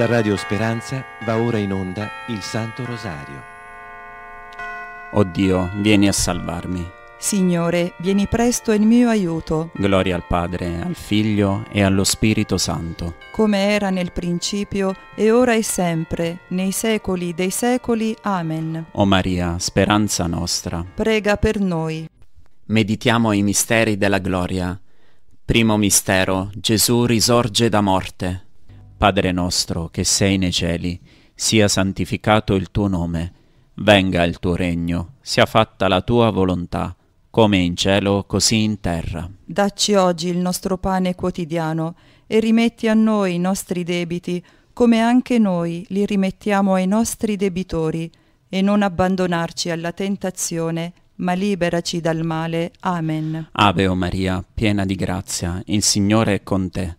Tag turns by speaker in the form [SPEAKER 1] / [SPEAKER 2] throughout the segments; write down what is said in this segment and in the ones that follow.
[SPEAKER 1] Da Radio Speranza va ora in onda il Santo Rosario. O Dio, vieni a salvarmi.
[SPEAKER 2] Signore, vieni presto in mio aiuto.
[SPEAKER 1] Gloria al Padre, al Figlio e allo Spirito Santo.
[SPEAKER 2] Come era nel principio, e ora e sempre, nei secoli dei secoli. Amen.
[SPEAKER 1] O Maria, speranza nostra.
[SPEAKER 2] Prega per noi.
[SPEAKER 1] Meditiamo i misteri della gloria. Primo mistero, Gesù risorge da morte. Padre nostro che sei nei cieli, sia santificato il tuo nome, venga il tuo regno, sia fatta la tua volontà, come in cielo, così in terra.
[SPEAKER 2] Dacci oggi il nostro pane quotidiano e rimetti a noi i nostri debiti, come anche noi li rimettiamo ai nostri debitori, e non abbandonarci alla tentazione, ma liberaci dal male. Amen.
[SPEAKER 1] Ave o Maria, piena di grazia, il Signore è con te.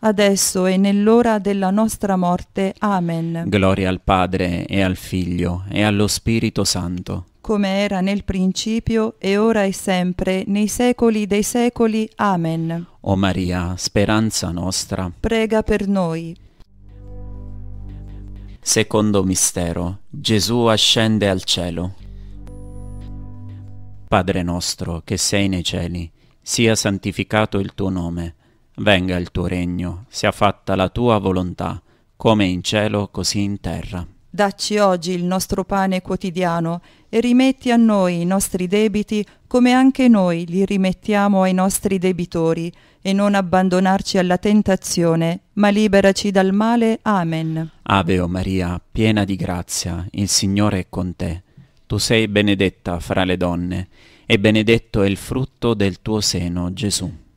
[SPEAKER 2] adesso e nell'ora della nostra morte. Amen.
[SPEAKER 1] Gloria al Padre e al Figlio e allo Spirito Santo.
[SPEAKER 2] Come era nel principio e ora e sempre, nei secoli dei secoli. Amen.
[SPEAKER 1] O Maria, speranza nostra,
[SPEAKER 2] prega per noi.
[SPEAKER 1] Secondo mistero, Gesù ascende al cielo. Padre nostro che sei nei cieli, sia santificato il tuo nome Venga il tuo regno, sia fatta la tua volontà, come in cielo così in terra.
[SPEAKER 2] Dacci oggi il nostro pane quotidiano e rimetti a noi i nostri debiti come anche noi li rimettiamo ai nostri debitori e non abbandonarci alla tentazione, ma liberaci dal male. Amen.
[SPEAKER 1] Ave o Maria, piena di grazia, il Signore è con te. Tu sei benedetta fra le donne e benedetto è il frutto del tuo seno, Gesù.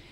[SPEAKER 1] e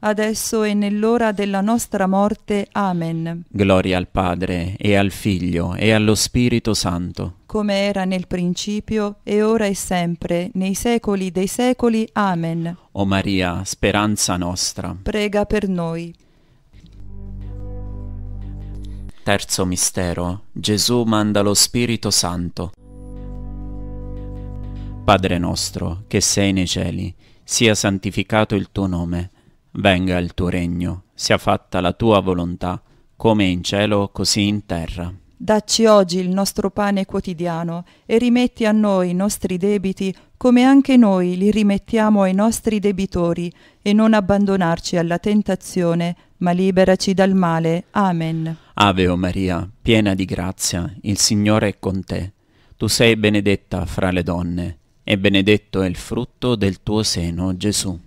[SPEAKER 2] adesso e nell'ora della nostra morte. Amen.
[SPEAKER 1] Gloria al Padre, e al Figlio, e allo Spirito Santo.
[SPEAKER 2] Come era nel principio, e ora e sempre, nei secoli dei secoli. Amen.
[SPEAKER 1] O Maria, speranza nostra.
[SPEAKER 2] Prega per noi.
[SPEAKER 1] Terzo mistero. Gesù manda lo Spirito Santo. Padre nostro, che sei nei cieli, sia santificato il tuo nome venga il tuo regno, sia fatta la tua volontà, come in cielo così in terra.
[SPEAKER 2] Dacci oggi il nostro pane quotidiano e rimetti a noi i nostri debiti come anche noi li rimettiamo ai nostri debitori e non abbandonarci alla tentazione, ma liberaci dal male. Amen.
[SPEAKER 1] Ave o Maria, piena di grazia, il Signore è con te. Tu sei benedetta fra le donne e benedetto è il frutto del tuo seno, Gesù.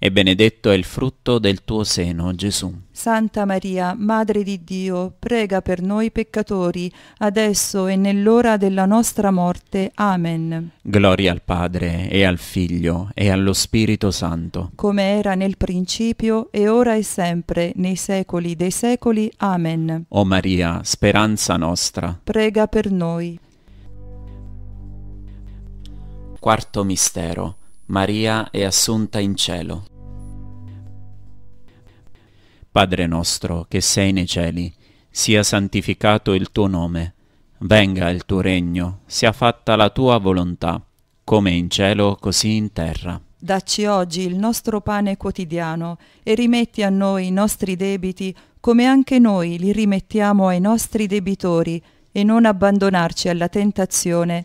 [SPEAKER 1] e benedetto è il frutto del tuo seno, Gesù.
[SPEAKER 2] Santa Maria, Madre di Dio, prega per noi peccatori, adesso e nell'ora della nostra morte. Amen.
[SPEAKER 1] Gloria al Padre, e al Figlio, e allo Spirito Santo.
[SPEAKER 2] Come era nel principio, e ora e sempre, nei secoli dei secoli. Amen.
[SPEAKER 1] O Maria, speranza nostra,
[SPEAKER 2] prega per noi.
[SPEAKER 1] Quarto mistero Maria è assunta in cielo. Padre nostro che sei nei cieli, sia santificato il tuo nome, venga il tuo regno, sia fatta la tua volontà, come in cielo così in terra.
[SPEAKER 2] Dacci oggi il nostro pane quotidiano e rimetti a noi i nostri debiti come anche noi li rimettiamo ai nostri debitori e non abbandonarci alla tentazione,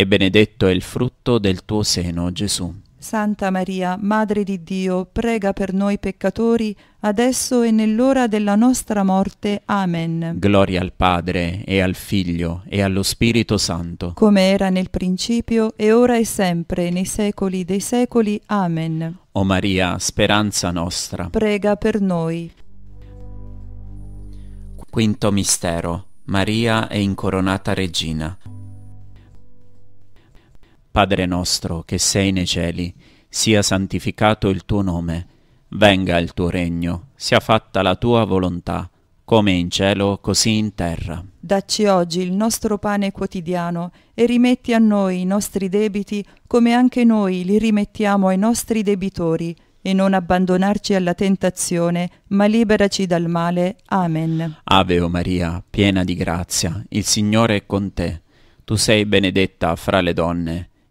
[SPEAKER 1] e benedetto è il frutto del tuo seno, Gesù.
[SPEAKER 2] Santa Maria, Madre di Dio, prega per noi peccatori, adesso e nell'ora della nostra morte. Amen.
[SPEAKER 1] Gloria al Padre, e al Figlio, e allo Spirito Santo.
[SPEAKER 2] Come era nel principio, e ora e sempre, nei secoli dei secoli. Amen.
[SPEAKER 1] O Maria, speranza nostra,
[SPEAKER 2] prega per noi.
[SPEAKER 1] Quinto mistero. Maria è incoronata regina. Padre nostro che sei nei cieli, sia santificato il tuo nome, venga il tuo regno, sia fatta la tua volontà, come in cielo, così in terra.
[SPEAKER 2] Dacci oggi il nostro pane quotidiano e rimetti a noi i nostri debiti come anche noi li rimettiamo ai nostri debitori e non abbandonarci alla tentazione, ma liberaci dal male. Amen.
[SPEAKER 1] Ave o Maria, piena di grazia, il Signore è con te. Tu sei benedetta fra le donne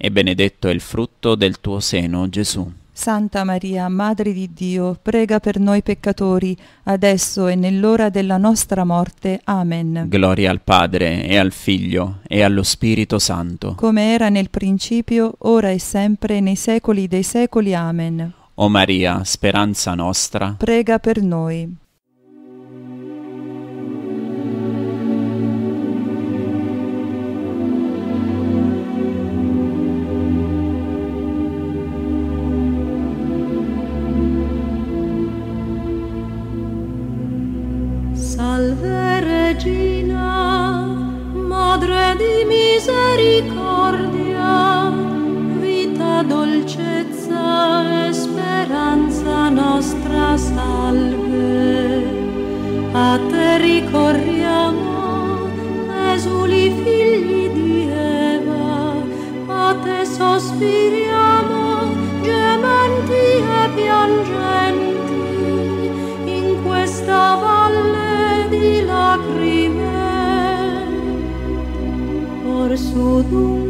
[SPEAKER 1] e benedetto è il frutto del tuo seno, Gesù.
[SPEAKER 2] Santa Maria, Madre di Dio, prega per noi peccatori, adesso e nell'ora della nostra morte. Amen.
[SPEAKER 1] Gloria al Padre, e al Figlio, e allo Spirito Santo.
[SPEAKER 2] Come era nel principio, ora e sempre, nei secoli dei secoli. Amen.
[SPEAKER 1] O Maria, speranza nostra,
[SPEAKER 2] prega per noi. misericordia, vita, dolcezza e speranza nostra salve. A te ricorriamo, esuli figli di Eva, a te 速度。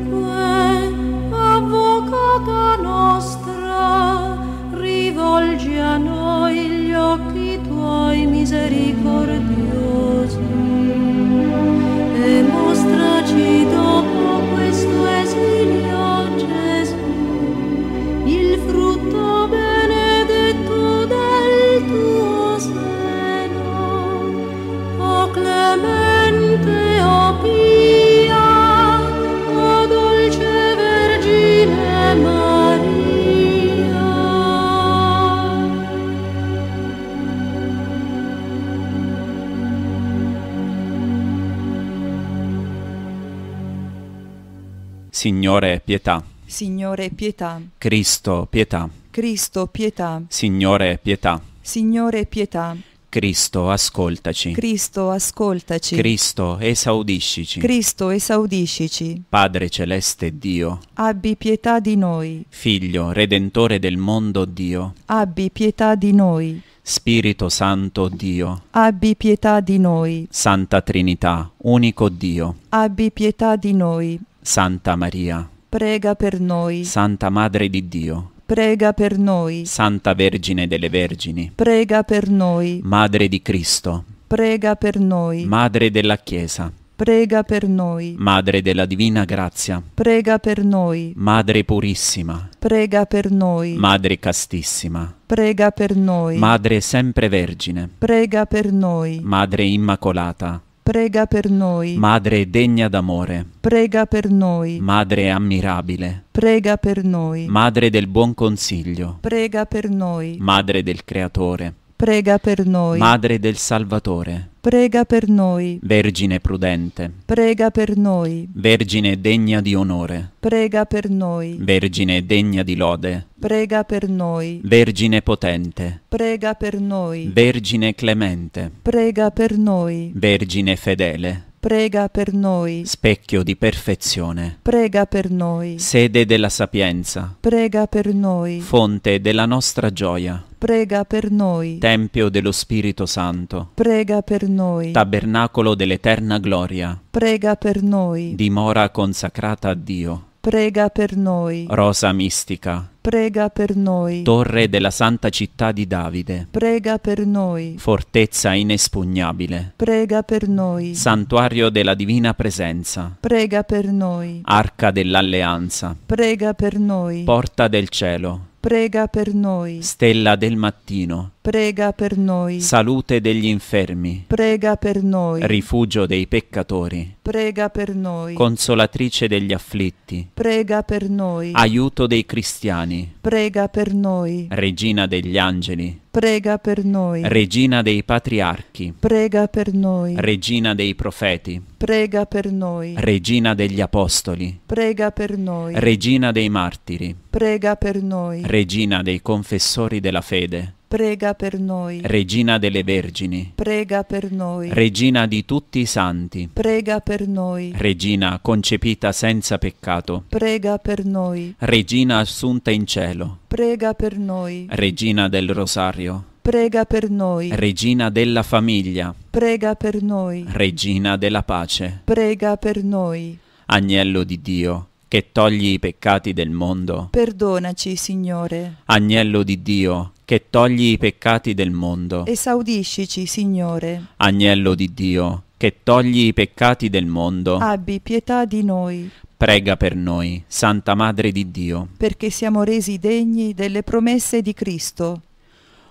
[SPEAKER 1] Signore, pietà.
[SPEAKER 2] Signore, pietà.
[SPEAKER 1] Cristo, pietà.
[SPEAKER 2] Cristo, pietà.
[SPEAKER 1] Signore, pietà.
[SPEAKER 2] Signore, pietà.
[SPEAKER 1] Cristo, ascoltaci.
[SPEAKER 2] Cristo, ascoltaci.
[SPEAKER 1] Cristo, esaudiscici. Cristo,
[SPEAKER 2] esaudiscici.
[SPEAKER 1] Padre celeste Dio.
[SPEAKER 2] Abbi pietà di noi.
[SPEAKER 1] Figlio, redentore del mondo Dio.
[SPEAKER 2] Abbi pietà di noi.
[SPEAKER 1] Spirito Santo Dio.
[SPEAKER 2] Abbi pietà di noi.
[SPEAKER 1] Santa Trinità, unico Dio.
[SPEAKER 2] Abbi pietà di noi.
[SPEAKER 1] Santa Maria,
[SPEAKER 2] prega per noi.
[SPEAKER 1] Santa Madre di Dio,
[SPEAKER 2] prega per noi.
[SPEAKER 1] Santa Vergine delle Vergini,
[SPEAKER 2] prega per noi.
[SPEAKER 1] Madre di Cristo,
[SPEAKER 2] prega per noi.
[SPEAKER 1] Madre della Chiesa,
[SPEAKER 2] prega per noi.
[SPEAKER 1] Madre della Divina Grazia,
[SPEAKER 2] prega per noi.
[SPEAKER 1] Madre Purissima,
[SPEAKER 2] prega per noi.
[SPEAKER 1] Madre Castissima,
[SPEAKER 2] prega per noi.
[SPEAKER 1] Madre Sempre Vergine,
[SPEAKER 2] prega per noi.
[SPEAKER 1] Madre Immacolata,
[SPEAKER 2] prega per noi.
[SPEAKER 1] Madre degna d'amore,
[SPEAKER 2] prega per noi.
[SPEAKER 1] Madre ammirabile,
[SPEAKER 2] prega per noi.
[SPEAKER 1] Madre del buon consiglio,
[SPEAKER 2] prega per noi.
[SPEAKER 1] Madre del Creatore,
[SPEAKER 2] prega per noi. Madre
[SPEAKER 1] del Salvatore,
[SPEAKER 2] prega per noi.
[SPEAKER 1] Vergine prudente,
[SPEAKER 2] prega per noi.
[SPEAKER 1] Vergine degna di onore,
[SPEAKER 2] prega per noi.
[SPEAKER 1] Vergine degna di lode,
[SPEAKER 2] prega per noi.
[SPEAKER 1] Vergine potente,
[SPEAKER 2] prega per noi.
[SPEAKER 1] Vergine clemente,
[SPEAKER 2] prega per noi.
[SPEAKER 1] Vergine fedele,
[SPEAKER 2] prega per noi.
[SPEAKER 1] Specchio di perfezione,
[SPEAKER 2] prega per noi.
[SPEAKER 1] Sede della sapienza,
[SPEAKER 2] prega per noi.
[SPEAKER 1] Fonte della nostra gioia,
[SPEAKER 2] prega per noi.
[SPEAKER 1] Tempio dello Spirito Santo,
[SPEAKER 2] prega per noi.
[SPEAKER 1] Tabernacolo dell'eterna gloria,
[SPEAKER 2] prega per noi.
[SPEAKER 1] Dimora consacrata a Dio
[SPEAKER 2] prega per noi.
[SPEAKER 1] Rosa mistica,
[SPEAKER 2] prega per noi. Torre
[SPEAKER 1] della santa città di Davide,
[SPEAKER 2] prega per noi.
[SPEAKER 1] Fortezza inespugnabile,
[SPEAKER 2] prega per noi.
[SPEAKER 1] Santuario della divina presenza,
[SPEAKER 2] prega per noi.
[SPEAKER 1] Arca dell'alleanza,
[SPEAKER 2] prega per noi.
[SPEAKER 1] Porta del cielo,
[SPEAKER 2] prega per noi.
[SPEAKER 1] Stella del mattino,
[SPEAKER 2] prega per noi.
[SPEAKER 1] Salute degli infermi,
[SPEAKER 2] prega per noi.
[SPEAKER 1] Rifugio dei peccatori,
[SPEAKER 2] prega per noi.
[SPEAKER 1] Consolatrice degli afflitti,
[SPEAKER 2] prega per noi.
[SPEAKER 1] Aiuto dei cristiani,
[SPEAKER 2] prega per noi.
[SPEAKER 1] Regina degli angeli,
[SPEAKER 2] prega per noi.
[SPEAKER 1] Regina dei patriarchi,
[SPEAKER 2] prega per noi.
[SPEAKER 1] Regina dei profeti,
[SPEAKER 2] prega per noi.
[SPEAKER 1] Regina degli apostoli,
[SPEAKER 2] prega per noi.
[SPEAKER 1] Regina dei martiri,
[SPEAKER 2] prega per noi.
[SPEAKER 1] Regina dei confessori della fede,
[SPEAKER 2] prega per noi.
[SPEAKER 1] Regina delle Vergini,
[SPEAKER 2] prega per noi.
[SPEAKER 1] Regina di tutti i santi,
[SPEAKER 2] prega per noi.
[SPEAKER 1] Regina concepita senza peccato,
[SPEAKER 2] prega per noi.
[SPEAKER 1] Regina assunta in cielo,
[SPEAKER 2] prega per noi.
[SPEAKER 1] Regina del Rosario,
[SPEAKER 2] prega per noi.
[SPEAKER 1] Regina della famiglia,
[SPEAKER 2] prega per noi.
[SPEAKER 1] Regina della pace,
[SPEAKER 2] prega per noi.
[SPEAKER 1] Agnello di Dio, che togli i peccati del mondo.
[SPEAKER 2] Perdonaci, Signore.
[SPEAKER 1] Agnello di Dio, che togli i peccati del mondo.
[SPEAKER 2] Esaudiscici, Signore.
[SPEAKER 1] Agnello di Dio, che togli i peccati del mondo.
[SPEAKER 2] Abbi pietà di noi.
[SPEAKER 1] Prega per noi, Santa Madre di Dio.
[SPEAKER 2] Perché siamo resi degni delle promesse di Cristo.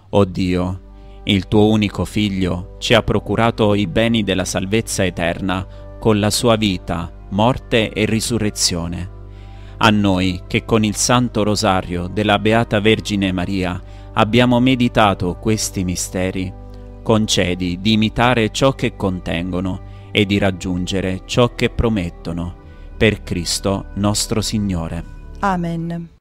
[SPEAKER 1] O Dio, il tuo unico Figlio ci ha procurato i beni della salvezza eterna con la sua vita morte e risurrezione. A noi che con il Santo Rosario della Beata Vergine Maria abbiamo meditato questi misteri, concedi di imitare ciò che contengono e di raggiungere ciò che promettono. Per Cristo nostro Signore.
[SPEAKER 2] Amen.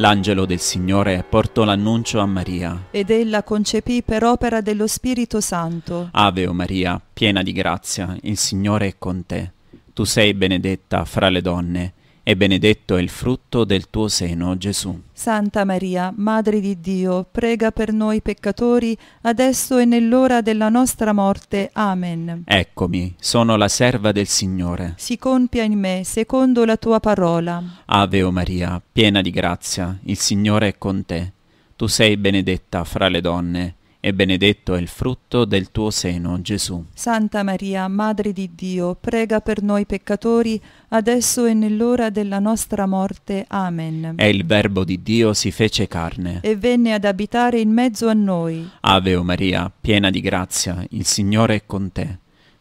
[SPEAKER 1] L'angelo del Signore portò l'annuncio a Maria.
[SPEAKER 2] Ed ella concepì per opera dello Spirito Santo.
[SPEAKER 1] Ave o Maria, piena di grazia, il Signore è con te. Tu sei benedetta fra le donne e benedetto è il frutto del tuo seno, Gesù.
[SPEAKER 2] Santa Maria, Madre di Dio, prega per noi peccatori, adesso e nell'ora della nostra morte. Amen.
[SPEAKER 1] Eccomi, sono la serva del Signore.
[SPEAKER 2] Si compia in me, secondo la tua parola.
[SPEAKER 1] Ave o Maria, piena di grazia, il Signore è con te. Tu sei benedetta fra le donne e benedetto è il frutto del tuo seno, Gesù.
[SPEAKER 2] Santa Maria, Madre di Dio, prega per noi peccatori, adesso e nell'ora della nostra morte. Amen. E
[SPEAKER 1] il Verbo di Dio si fece carne. E
[SPEAKER 2] venne ad abitare in mezzo a noi.
[SPEAKER 1] Ave o Maria, piena di grazia, il Signore è con te.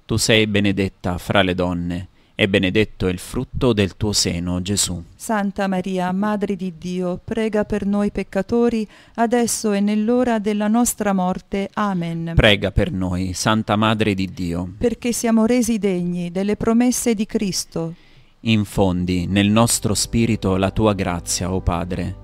[SPEAKER 1] Tu sei benedetta fra le donne e benedetto è il frutto del tuo seno, Gesù.
[SPEAKER 2] Santa Maria, Madre di Dio, prega per noi peccatori, adesso e nell'ora della nostra morte. Amen.
[SPEAKER 1] Prega per noi, Santa Madre di Dio,
[SPEAKER 2] perché siamo resi degni delle promesse di Cristo.
[SPEAKER 1] Infondi nel nostro spirito la tua grazia, o Padre.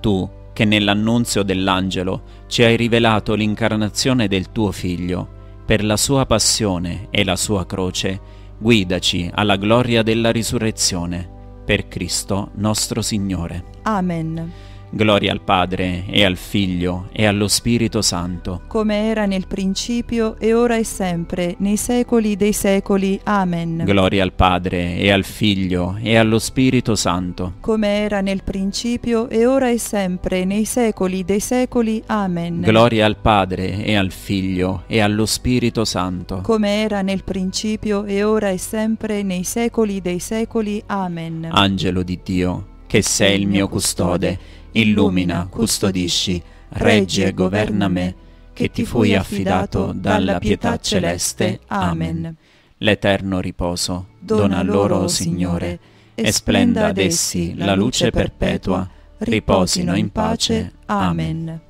[SPEAKER 1] Tu, che nell'annunzio dell'angelo ci hai rivelato l'incarnazione del tuo Figlio, per la sua passione e la sua croce, guidaci alla gloria della risurrezione. Per Cristo nostro Signore.
[SPEAKER 2] Amen.
[SPEAKER 1] Gloria al Padre, e al Figlio, e allo Spirito Santo.
[SPEAKER 2] Come era nel principio, e ora e sempre, nei secoli dei secoli. Amen.
[SPEAKER 1] Gloria al Padre, e al Figlio, e allo Spirito Santo.
[SPEAKER 2] Come era nel principio, e ora e sempre, nei secoli dei secoli. Amen. Gloria
[SPEAKER 1] al Padre, e al Figlio, e allo Spirito Santo.
[SPEAKER 2] Come era nel principio, e ora e sempre, nei secoli dei secoli. Amen.
[SPEAKER 1] Angelo di Dio, che sei il mio custode illumina, custodisci, reggi e governa me, che ti fui affidato dalla pietà celeste.
[SPEAKER 2] Amen.
[SPEAKER 1] L'eterno riposo dona loro, Signore, e splenda ad essi la luce perpetua. Riposino in pace. Amen.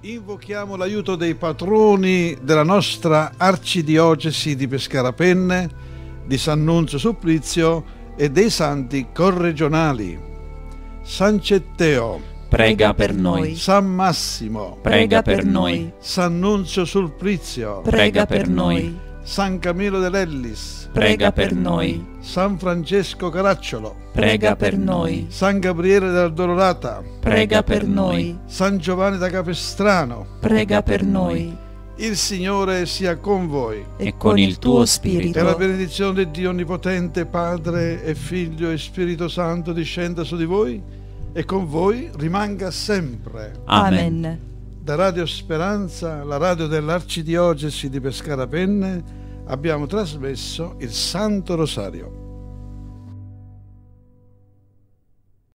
[SPEAKER 3] Invochiamo l'aiuto dei patroni della nostra arcidiocesi di Pescarapenne, di Sannunzio Supplizio e dei santi corregionali. San Cetteo,
[SPEAKER 1] prega per noi.
[SPEAKER 3] San Massimo, prega per noi. San Nunzio Sulprizio, prega per noi. San Camillo dell'Ellis, prega per noi. San Francesco Caracciolo, prega per noi. San Gabriele della
[SPEAKER 1] prega per noi.
[SPEAKER 3] San Giovanni da Capestrano, prega per noi. Il Signore sia con voi
[SPEAKER 1] e con il tuo spirito. E la
[SPEAKER 3] benedizione di Dio Onnipotente, Padre e Figlio e Spirito Santo discenda su di voi e con voi rimanga sempre. Amen. Da Radio Speranza, la radio dell'Arcidiocesi di Pescara Penne, abbiamo trasmesso il Santo Rosario.